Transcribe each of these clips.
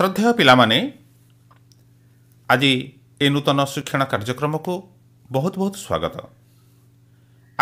ଶ୍ରଦ୍ଧେୟ ପିଲାମାନେ ଆଜି ଏ ନୂତନ ଶିକ୍ଷଣ କାର୍ଯ୍ୟକ୍ରମକୁ ବହୁତ ବହୁତ ସ୍ୱାଗତ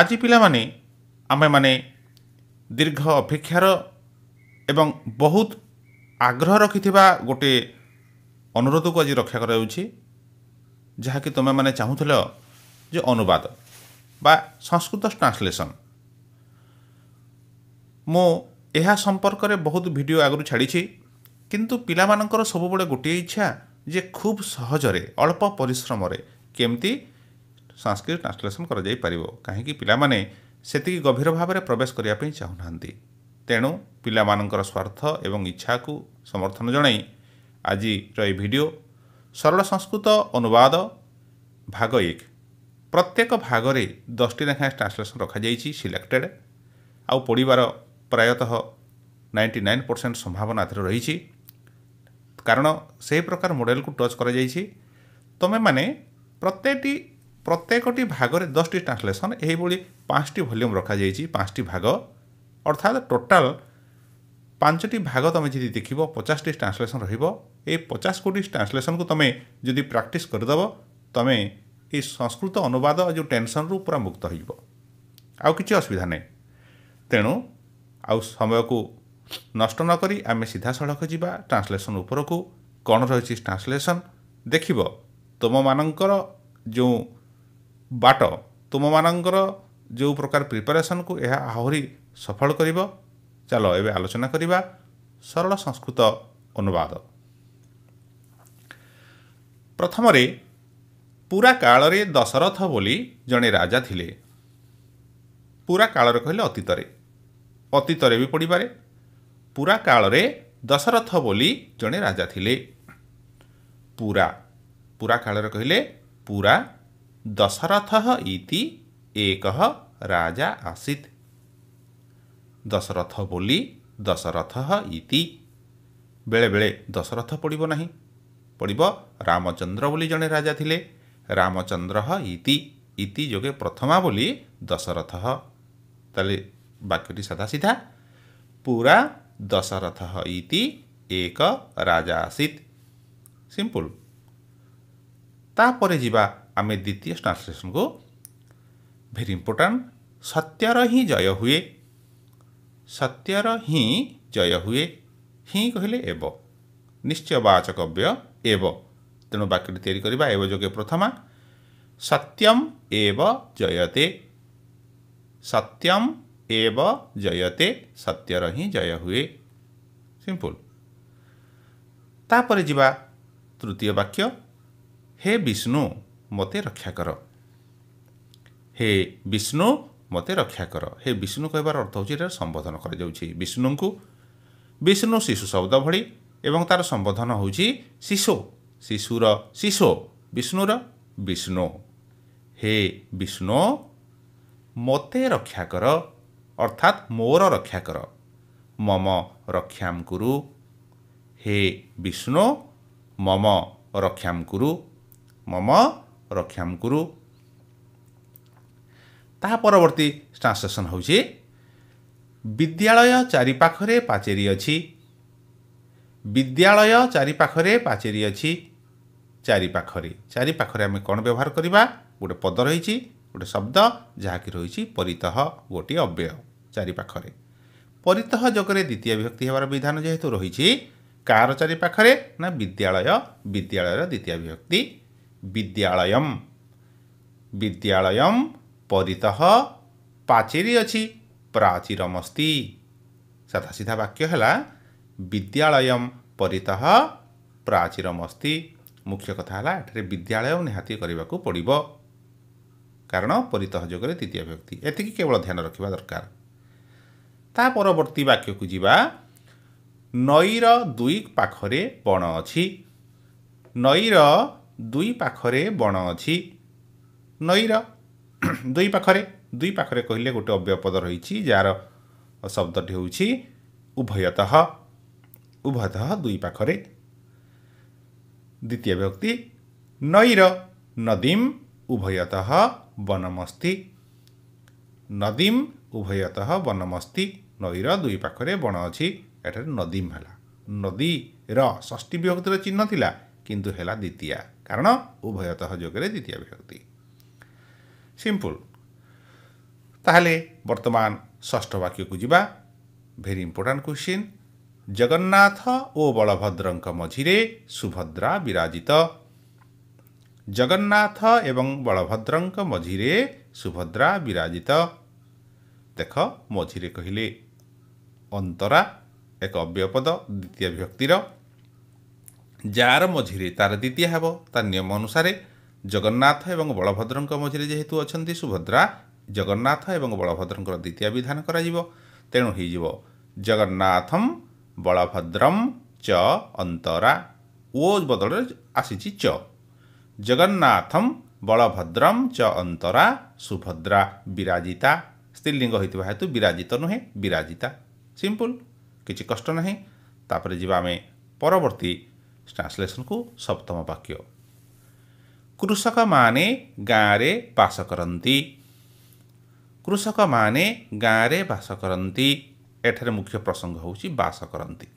ଆଜି ପିଲାମାନେ ଆମେମାନେ ଦୀର୍ଘ ଅପେକ୍ଷାର ଏବଂ ବହୁତ ଆଗ୍ରହ ରଖିଥିବା ଗୋଟିଏ ଅନୁରୋଧକୁ ଆଜି ରକ୍ଷା କରାଯାଉଛି ଯାହାକି ତୁମେମାନେ ଚାହୁଁଥିଲ ଯେ ଅନୁବାଦ ବା ସଂସ୍କୃତ ଟ୍ରାନ୍ସଲେସନ୍ ମୁଁ ଏହା ସମ୍ପର୍କରେ ବହୁତ ଭିଡ଼ିଓ ଆଗରୁ ଛାଡ଼ିଛି କିନ୍ତୁ ପିଲାମାନଙ୍କର ସବୁବେଳେ ଗୋଟିଏ ଇଚ୍ଛା ଯେ ଖୁବ୍ ସହଜରେ ଅଳ୍ପ ପରିଶ୍ରମରେ କେମିତି ସାଂସ୍କ୍ରିଟ ଟ୍ରାନ୍ସଲେସନ୍ କରାଯାଇପାରିବ କାହିଁକି ପିଲାମାନେ ସେତିକି ଗଭୀର ଭାବରେ ପ୍ରବେଶ କରିବା ପାଇଁ ଚାହୁଁନାହାନ୍ତି ତେଣୁ ପିଲାମାନଙ୍କର ସ୍ୱାର୍ଥ ଏବଂ ଇଚ୍ଛାକୁ ସମର୍ଥନ ଜଣାଇ ଆଜିର ଏହି ଭିଡ଼ିଓ ସରଳ ସଂସ୍କୃତ ଅନୁବାଦ ଭାଗ ଏକ ପ୍ରତ୍ୟେକ ଭାଗରେ ଦଶଟି ଲେଖାଏଁ ଟ୍ରାନ୍ସଲେସନ୍ ରଖାଯାଇଛି ସିଲେକ୍ଟେଡ଼୍ ଆଉ ପଢ଼ିବାର ପ୍ରାୟତଃ ନାଇଣ୍ଟି ନାଇନ୍ ପରସେଣ୍ଟ ସମ୍ଭାବନା ଏଥିରେ ରହିଛି କାରଣ ସେହି ପ୍ରକାର ମଡ଼େଲକୁ ଟଚ୍ କରାଯାଇଛି ତୁମେମାନେ ପ୍ରତ୍ୟେକଟି ପ୍ରତ୍ୟେକଟି ଭାଗରେ ଦଶଟି ଟ୍ରାନ୍ସଲେସନ୍ ଏହିଭଳି ପାଞ୍ଚଟି ଭଲ୍ୟୁମ୍ ରଖାଯାଇଛି ପାଞ୍ଚଟି ଭାଗ ଅର୍ଥାତ୍ ଟୋଟାଲ୍ ପାଞ୍ଚଟି ଭାଗ ତୁମେ ଯଦି ଦେଖିବ ପଚାଶଟି ଟ୍ରାନ୍ସଲେସନ୍ ରହିବ ଏଇ ପଚାଶ କୋଟି ଟ୍ରାନ୍ସଲେସନ୍କୁ ତୁମେ ଯଦି ପ୍ରାକ୍ଟିସ୍ କରିଦେବ ତୁମେ ଏଇ ସଂସ୍କୃତ ଅନୁବାଦ ଯେଉଁ ଟେନସନ୍ରୁ ପୁରା ମୁକ୍ତ ହୋଇଯିବ ଆଉ କିଛି ଅସୁବିଧା ନାହିଁ ତେଣୁ ଆଉ ସମୟକୁ ନଷ୍ଟ ନକରି ଆମେ ସିଧାସଳଖ ଯିବା ଟ୍ରାନ୍ସଲେସନ୍ ଉପରକୁ କ'ଣ ରହିଛି ଟ୍ରାନ୍ସଲେସନ୍ ଦେଖିବ ତୁମମାନଙ୍କର ଯେଉଁ ବାଟ ତୁମମାନଙ୍କର ଯେଉଁ ପ୍ରକାର ପ୍ରିପାରେସନ୍କୁ ଏହା ଆହୁରି ସଫଳ କରିବ ଚାଲ ଏବେ ଆଲୋଚନା କରିବା ସରଳ ସଂସ୍କୃତ ଅନୁବାଦ ପ୍ରଥମରେ ପୁରା କାଳରେ ଦଶରଥ ବୋଲି ଜଣେ ରାଜା ଥିଲେ ପୁରା କାଳରେ କହିଲେ ଅତୀତରେ ଅତୀତରେ ବି ପଡ଼ିପାରେ ପୁରା କାଳରେ ଦଶରଥ ବୋଲି ଜଣେ ରାଜା ଥିଲେ ପୁରା ପୁରା କାଳରେ କହିଲେ ପୁରା ଦଶରଥ ଇତି ଏକ ରାଜା ଆସିତ୍ ଦଶରଥ ବୋଲି ଦଶରଥ ଇତି ବେଳେବେଳେ ଦଶରଥ ପଡ଼ିବ ନାହିଁ ପଡ଼ିବ ରାମଚନ୍ଦ୍ର ବୋଲି ଜଣେ ରାଜା ଥିଲେ ରାମଚନ୍ଦ୍ର ଇତି ଇତି ଯୋଗେ ପ୍ରଥମା ବୋଲି ଦଶରଥ ତାହେଲେ ବାକ୍ୟଟି ସାଧା ସିଧା ପୁରା দশরথ ইতি এক রাজা আসিত সিম্পল ତାପରେ ଯିବା ଆମେ ଦ୍ୱିତୀୟ ଟ୍ରାନ୍ସଲେସନ୍କୁ ଭେରି ଇମ୍ପୋର୍ଟାଣ୍ଟ ସତ୍ୟର ହିଁ ଜୟ ହୁଏ ସତ୍ୟର ହିଁ ଜୟ ହୁଏ ହିଁ କହିଲେ ଏବ ନିଶ୍ଚୟ ବାଚକବ୍ୟ ଏବ ତେଣୁ ବାକ୍ୟଟି ତିଆରି କରିବା ଏବ ଯୋଗେ ପ୍ରଥମା ସତ୍ୟମ୍ ଏବ ଜୟତେ ସତ୍ୟମ୍ ଏବ ଜୟତେ ସତ୍ୟର ହିଁ ଜୟ ହୁଏ ସିମ୍ପୁଲ ତାପରେ ଯିବା ତୃତୀୟ ବାକ୍ୟ ହେ ବିଷ୍ଣୁ ମୋତେ ରକ୍ଷା କର ହେ ବିଷ୍ଣୁ ମୋତେ ରକ୍ଷା କର ହେ ବିଷ୍ଣୁ କହିବାର ଅର୍ଥ ହେଉଛି ଏଠାରେ ସମ୍ବୋଧନ କରାଯାଉଛି ବିଷ୍ଣୁଙ୍କୁ ବିଷ୍ଣୁ ଶିଶୁ ଶବ୍ଦ ଭଳି ଏବଂ ତାର ସମ୍ବୋଧନ ହେଉଛି ଶିଶୁ ଶିଶୁର ଶିଶୁ ବିଷ୍ଣୁର ବିଷ୍ଣୁ ହେ ବିଷ୍ଣୁ ମୋତେ ରକ୍ଷା କର ଅର୍ଥାତ୍ ମୋର ରକ୍ଷା କର ମମ ରକ୍ଷା କୁରୁ ହେ ବିଷ୍ଣୁ ମମ ରକ୍ଷା କୁରୁ ମମ ରକ୍ଷା କୁରୁ ତାହା ପରବର୍ତ୍ତୀ ଟ୍ରାନ୍ସଲେସନ୍ ହେଉଛି ବିଦ୍ୟାଳୟ ଚାରିପାଖରେ ପାଚେରି ଅଛି ବିଦ୍ୟାଳୟ ଚାରିପାଖରେ ପାଚେରି ଅଛି ଚାରିପାଖରେ ଚାରିପାଖରେ ଆମେ କ'ଣ ବ୍ୟବହାର କରିବା ଗୋଟେ ପଦ ରହିଛି ଗୋଟେ ଶବ୍ଦ ଯାହାକି ରହିଛି ପରିତଃ ଗୋଟିଏ ଅବ୍ୟୟ চারিপাখরে ପରିତଃ ଯୋଗରେ ଦ୍ୱିତୀୟ ବିଭକ୍ତି ହେବାର ବିଧାନ ଯେହେତୁ ରହିଛି କାହାର ଚାରିପାଖରେ ନା ବିଦ୍ୟାଳୟ ବିଦ୍ୟାଳୟର ଦ୍ୱିତୀୟ ବିଭକ୍ତି ବିଦ୍ୟାଳୟମ୍ ବିଦ୍ୟାଳୟମ୍ ପରିତଃ ପାଚେରୀ ଅଛି ପ୍ରାଚୀରମସ୍ତି ସାଧାସିଧା ବାକ୍ୟ ହେଲା ବିଦ୍ୟାଳୟମ୍ ପରିତଃ ପ୍ରାଚୀରମସ୍ତି ମୁଖ୍ୟ କଥା ହେଲା ଏଠାରେ ବିଦ୍ୟାଳୟ ନିହାତି କରିବାକୁ ପଡ଼ିବ କାରଣ ପରିତଃ ଯୋଗରେ ଦ୍ୱିତୀୟ ବିଭକ୍ତି ଏତିକି କେବଳ ଧ୍ୟାନ ରଖିବା ଦରକାର ତା ପରବର୍ତ୍ତୀ ବାକ୍ୟକୁ ଯିବା ନଈର ଦୁଇ ପାଖରେ ବଣ ଅଛି ନଈର ଦୁଇ ପାଖରେ ବଣ ଅଛି ନଈର ଦୁଇ ପାଖରେ ଦୁଇ ପାଖରେ କହିଲେ ଗୋଟେ ଅବ୍ୟପଦ ରହିଛି ଯାହାର ଶବ୍ଦଟି ହେଉଛି ଉଭୟତଃ ଉଭୟତଃ ଦୁଇ ପାଖରେ ଦ୍ୱିତୀୟ ବ୍ୟକ୍ତି ନଈର ନଦୀମ୍ ଉଭୟତଃ ବନମସ୍ତି ନଦୀମ୍ ଉଭୟତଃ ବନମସ୍ତି ନଈର ଦୁଇ ପାଖରେ ବଣ ଅଛି ଏଠାରେ ନଦୀମ ହେଲା ନଦୀର ଷଷ୍ଠୀ ବିଭକ୍ତିର ଚିହ୍ନ ଥିଲା କିନ୍ତୁ ହେଲା ଦ୍ୱିତୀୟା କାରଣ ଉଭୟତଃ ଯୋଗରେ ଦ୍ୱିତୀୟା ବିଭକ୍ତି ସିମ୍ପଲ୍ ତାହେଲେ ବର୍ତ୍ତମାନ ଷଷ୍ଠ ବାକ୍ୟକୁ ଯିବା ଭେରି ଇମ୍ପୋର୍ଟାଣ୍ଟ କ୍ୱେଶ୍ଚିନ୍ ଜଗନ୍ନାଥ ଓ ବଳଭଦ୍ରଙ୍କ ମଝିରେ ସୁଭଦ୍ରା ବିରାଜିତ ଜଗନ୍ନାଥ ଏବଂ ବଳଭଦ୍ରଙ୍କ ମଝିରେ ସୁଭଦ୍ରା ବିରାଜିତ ଦେଖ ମଝିରେ କହିଲେ অন্তরা এক অব্যয় পদ দ্বিতীয় বিভক্তির যার মঝিরে তার দ্বিতীয় হব তার নিয়ম অনুসারে জগন্নাথ এবং বলভদ্রଙ୍କ মঝিরে যেহেতু অଛନ୍ତି সুভদ্রা জগন্নাথ এবং বলভদ্রଙ୍କର দ্বিতীয় বিধান କରାଯିବ ତେଣୁ ହୋଇଯିବ ଜଗନ୍ନାଥମ ବଳଭଦ୍ରମ ଚ ଅନ୍ତରା ଓ ବଦଳରେ ଆସିଛି ଚ ଜଗନ୍ନାଥମ ବଳଭଦ୍ରମ ଚ ଅନ୍ତରା ସୁଭଦ୍ରା ବିରାଜିତା ସ୍ତ୍ରୀଲିଙ୍ଗ ହୋଇଥିବା ହେତୁ ବିରାଜିତ ନୁହେଁ ବିରାଜିତା सिम्पल किछि कष्ट नाही तापरे जिबा आमे परवर्ती ट्रान्सलेसन को सप्तम वाक्य कृषक माने गाँरे बास करन्ती कृषक माने गाँरे बास करन्ती एठरे मुख्य प्रसंग होउछि बास करन्ती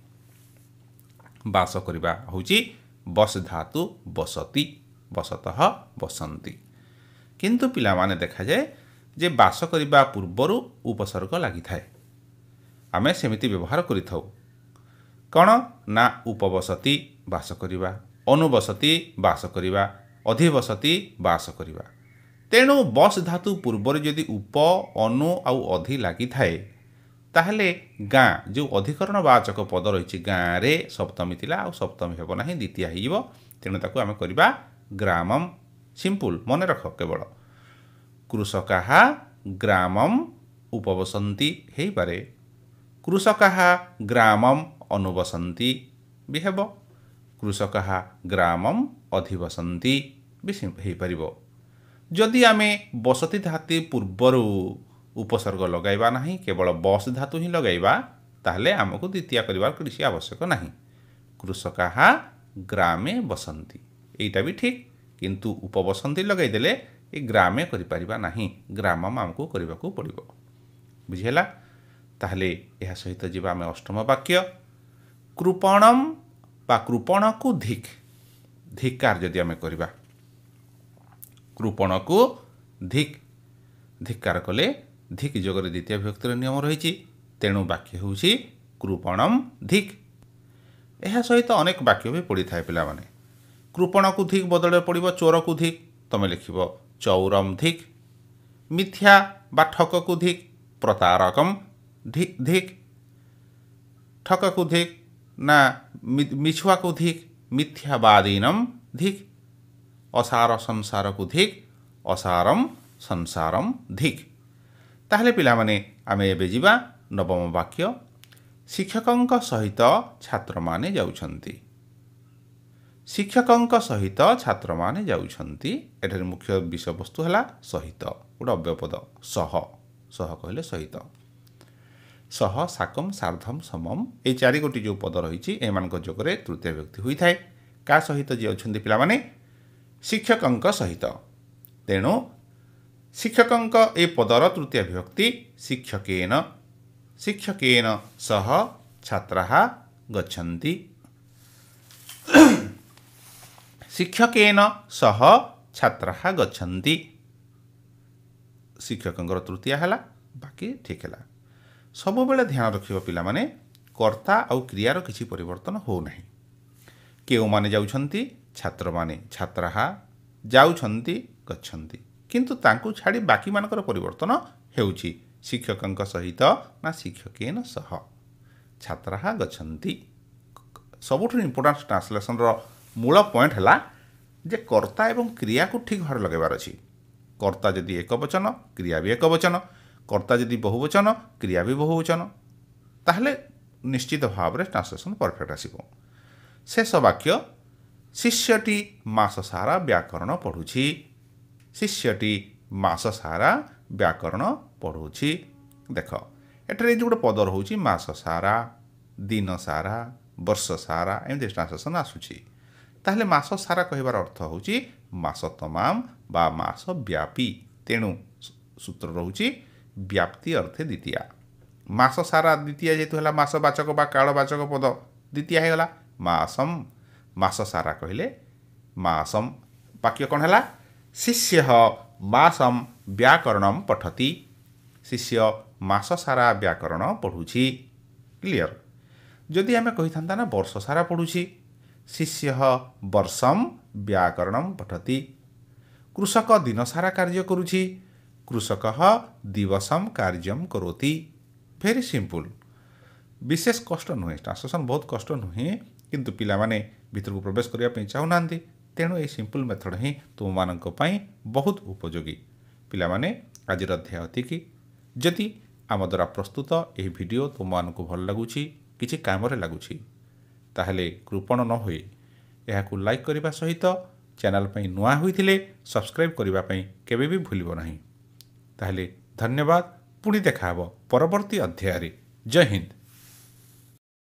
बास करबा होउछि बस धातु बसति बसतः बसन्ती किंतु पिला माने देखा जाए जे बास करबा पूर्वरु उपसर्ग लागि थाए ଆମେ ସେମିତି ବ୍ୟବହାର କରିଥାଉ କ'ଣ ନା ଉପବସତି ବାସ କରିବା ଅନୁବସତି ବାସ କରିବା ଅଧିବସତି ବାସ କରିବା ତେଣୁ ବସ୍ ଧାତୁ ପୂର୍ବରେ ଯଦି ଉପ ଅନୁ ଆଉ ଅଧି ଲାଗିଥାଏ ତାହେଲେ ଗାଁ ଯେଉଁ ଅଧିକରଣ ବାଚକ ପଦ ରହିଛି ଗାଁରେ ସପ୍ତମୀ ଥିଲା ଆଉ ସପ୍ତମୀ ହେବ ନାହିଁ ଦ୍ୱିତୀୟା ହେଇଯିବ ତେଣୁ ତାକୁ ଆମେ କରିବା ଗ୍ରାମମ୍ ସିମ୍ପୁଲ ମନେ ରଖ କେବଳ କୃଷକାହା ଗ୍ରାମମ୍ ଉପବସନ୍ତି ହେଇପାରେ कृषकाः ग्रामम् अनुवसन्ति ବି କୃଷକः ଗ୍ରାମମ୍ ଅଧିବସନ୍ତି ବି ହୋଇପାରିବ ଯଦି ଆମେ ବସତି ଧାତି ପୂର୍ବରୁ ଉପସର୍ଗ ଲଗାଇବା ନାହିଁ କେବଳ ବସ୍ ଧାତୁ ହିଁ ଲଗାଇବା ତାହେଲେ ଆମକୁ ଦ୍ୱିତୀୟ କରିବାର କିଛି ଆବଶ୍ୟକ ନାହିଁ କୃଷକାହ ଗ୍ରାମେ ବସନ୍ତି ଏଇଟା ବି ଠିକ୍ କିନ୍ତୁ ଉପବସନ୍ତି ଲଗାଇଦେଲେ ଏ ଗ୍ରାମେ କରିପାରିବା ନାହିଁ ଗ୍ରାମମ୍ ଆମକୁ କରିବାକୁ ପଡ଼ିବ ବୁଝିହେଲା ତାହେଲେ ଏହା ସହିତ ଯିବା ଆମେ ଅଷ୍ଟମ ବାକ୍ୟ କୃପଣମ୍ ବା କୃପଣକୁ ଧିକ୍ ଧିକାର ଯଦି ଆମେ କରିବା କୃପଣକୁ ଧିକ୍ ଧିକାର କଲେ ଧିକ୍ ଯୋଗରେ ଦ୍ୱିତୀୟ ବିଭକ୍ତିର ନିୟମ ରହିଛି ତେଣୁ ବାକ୍ୟ ହେଉଛି କୃପଣମ୍ ଧିକ୍ ଏହା ସହିତ ଅନେକ ବାକ୍ୟ ବି ପଡ଼ିଥାଏ ପିଲାମାନେ କୃପଣକୁ ଧିକ୍ ବଦଳରେ ପଡ଼ିବ ଚୋରକୁ ଧିକ୍ ତୁମେ ଲେଖିବ ଚୌରମ୍ ଧିକ୍ ମିଥ୍ୟା ବା ଠକକୁ ଧିକ୍ ପ୍ରତାରକମ୍ ना ठक धिक बादिनम धिक असार संसारको धिक असारम संसारम धिक् ताजा नवम वाक्य शिक्षकको सहित छैन शिक्षकको सहित छु मुख्य विषयवस्तु होला सहित गोट अव्यपद सह सह कहिले सहित ସହ ସାକମ୍ ସାର୍ଦ୍ଧମ୍ ସମମ୍ ଏଇ ଚାରି ଗୋଟି ଯେଉଁ ପଦ ରହିଛି ଏମାନଙ୍କ ଯୋଗରେ ତୃତୀୟ ବ୍ୟକ୍ତି ହୋଇଥାଏ କାହା ସହିତ ଯିଏ ଅଛନ୍ତି ପିଲାମାନେ ଶିକ୍ଷକଙ୍କ ସହିତ ତେଣୁ ଶିକ୍ଷକଙ୍କ ଏ ପଦର ତୃତୀୟ ବିଭକ୍ତି ଶିକ୍ଷକେନ ଶିକ୍ଷକେନ ସହ ଛାତ୍ରାः ଗଚ୍ଛନ୍ତି ଶିକ୍ଷକେନ ସହ ଛାତ୍ରାः ଗଚ୍ଛନ୍ତି ଶିକ୍ଷକଙ୍କର ତୃତୀୟ ହେଲା ବାକି ଠିକ୍ ହେଲା ସବୁବେଳେ ଧ୍ୟାନ ରଖିବ ପିଲାମାନେ କର୍ତ୍ତା ଆଉ କ୍ରିୟାର କିଛି ପରିବର୍ତ୍ତନ ହେଉନାହିଁ କେଉଁମାନେ ଯାଉଛନ୍ତି ଛାତ୍ରମାନେ ଛାତ୍ରାହା ଯାଉଛନ୍ତି ଗଛନ୍ତି କିନ୍ତୁ ତାଙ୍କୁ ଛାଡ଼ି ବାକିମାନଙ୍କର ପରିବର୍ତ୍ତନ ହେଉଛି ଶିକ୍ଷକଙ୍କ ସହିତ ନା ଶିକ୍ଷକୀନ ସହ ଛାତ୍ରାହା ଗଛନ୍ତି ସବୁଠାରୁ ଇମ୍ପୋର୍ଟାଣ୍ଟ ଟ୍ରାନ୍ସଲେସନ୍ର ମୂଳ ପଏଣ୍ଟ ହେଲା ଯେ କର୍ତ୍ତା ଏବଂ କ୍ରିୟାକୁ ଠିକ୍ ଭାବରେ ଲଗାଇବାର ଅଛି କର୍ତ୍ତା ଯଦି ଏକ ବଚନ କ୍ରିୟା ବି ଏକ ବଚନ କର୍ତ୍ତା ଯଦି ବହୁବଚନ କ୍ରିୟା ବି ବହୁବଚନ ତାହେଲେ ନିଶ୍ଚିତ ଭାବରେ ଟ୍ରାନ୍ସଲେସନ୍ ପରଫେକ୍ଟ ଆସିବ ଶେଷ ବାକ୍ୟ ଶିଷ୍ୟଟି ମାସ ସାରା ବ୍ୟାକରଣ ପଢ଼ୁଛି ଶିଷ୍ୟଟି ମାସ ସାରା ବ୍ୟାକରଣ ପଢ଼ୁଛି ଦେଖ ଏଠାରେ ଯେଉଁ ଗୋଟେ ପଦ ରହୁଛି ମାସ ସାରା ଦିନ ସାରା ବର୍ଷ ସାରା ଏମିତି ଟ୍ରାନ୍ସଲେସନ୍ ଆସୁଛି ତାହେଲେ ମାସ ସାରା କହିବାର ଅର୍ଥ ହେଉଛି ମାସ ତମାମ ବା ମାସ ବ୍ୟାପୀ ତେଣୁ ସୂତ୍ର ରହୁଛି ବ୍ୟାପ୍ତି ଅର୍ଥେ ଦ୍ୱିତୀୟା ମାସ ସାରା ଦ୍ୱିତୀୟା ଯେହେତୁ ହେଲା ମାସ ବାଚକ ବା କାଳବାଚକ ପଦ ଦ୍ୱିତୀୟା ହେଇଗଲା ମାସମ୍ ମାସ ସାରା କହିଲେ ମାସମ୍ ବାକ୍ୟ କ'ଣ ହେଲା ଶିଷ୍ୟ ମାସମ୍ ବ୍ୟାକରଣମ୍ ପଠତି ଶିଷ୍ୟ ମାସ ସାରା ବ୍ୟାକରଣ ପଢ଼ୁଛି କ୍ଲିଅର ଯଦି ଆମେ କହିଥାନ୍ତା ନା ବର୍ଷ ସାରା ପଢ଼ୁଛି ଶିଷ୍ୟ ବର୍ଷମ୍ ବ୍ୟାକରଣମ୍ ପଠତି କୃଷକ ଦିନସାରା କାର୍ଯ୍ୟ କରୁଛି कृषक दिवसम कार्यम करोति भेरी सिम्पल ବିଶେଷ କଷ୍ଟ ନୁହେଁ ଟ୍ରାନ୍ସଲେସନ୍ ବହୁତ କଷ୍ଟ ନୁହେଁ କିନ୍ତୁ ପିଲାମାନେ ଭିତରକୁ ପ୍ରବେଶ କରିବା ପାଇଁ ଚାହୁଁନାହାନ୍ତି ତେଣୁ ଏହି ସିମ୍ପଲ୍ ମେଥଡ଼ ହିଁ ତୁମମାନଙ୍କ ପାଇଁ ବହୁତ ଉପଯୋଗୀ ପିଲାମାନେ ଆଜିର ଅଧ୍ୟାୟ ଏତିକି ଯଦି ଆମ ଦ୍ୱାରା ପ୍ରସ୍ତୁତ ଏହି ଭିଡ଼ିଓ ତୁମମାନଙ୍କୁ ଭଲ ଲାଗୁଛି କିଛି କାମରେ ଲାଗୁଛି ତାହେଲେ କୃପଣ ନ ହୋଇ ଏହାକୁ ଲାଇକ୍ କରିବା ସହିତ ଚ୍ୟାନେଲ୍ ପାଇଁ ନୂଆ ହୋଇଥିଲେ ସବସ୍କ୍ରାଇବ୍ କରିବା ପାଇଁ କେବେ ବି ଭୁଲିବ ନାହିଁ ତାହେଲେ ଧନ୍ୟବାଦ ପୁଣି ଦେଖାହେବ ପରବର୍ତ୍ତୀ ଅଧ୍ୟାୟରେ ଜୟ ହିନ୍ଦ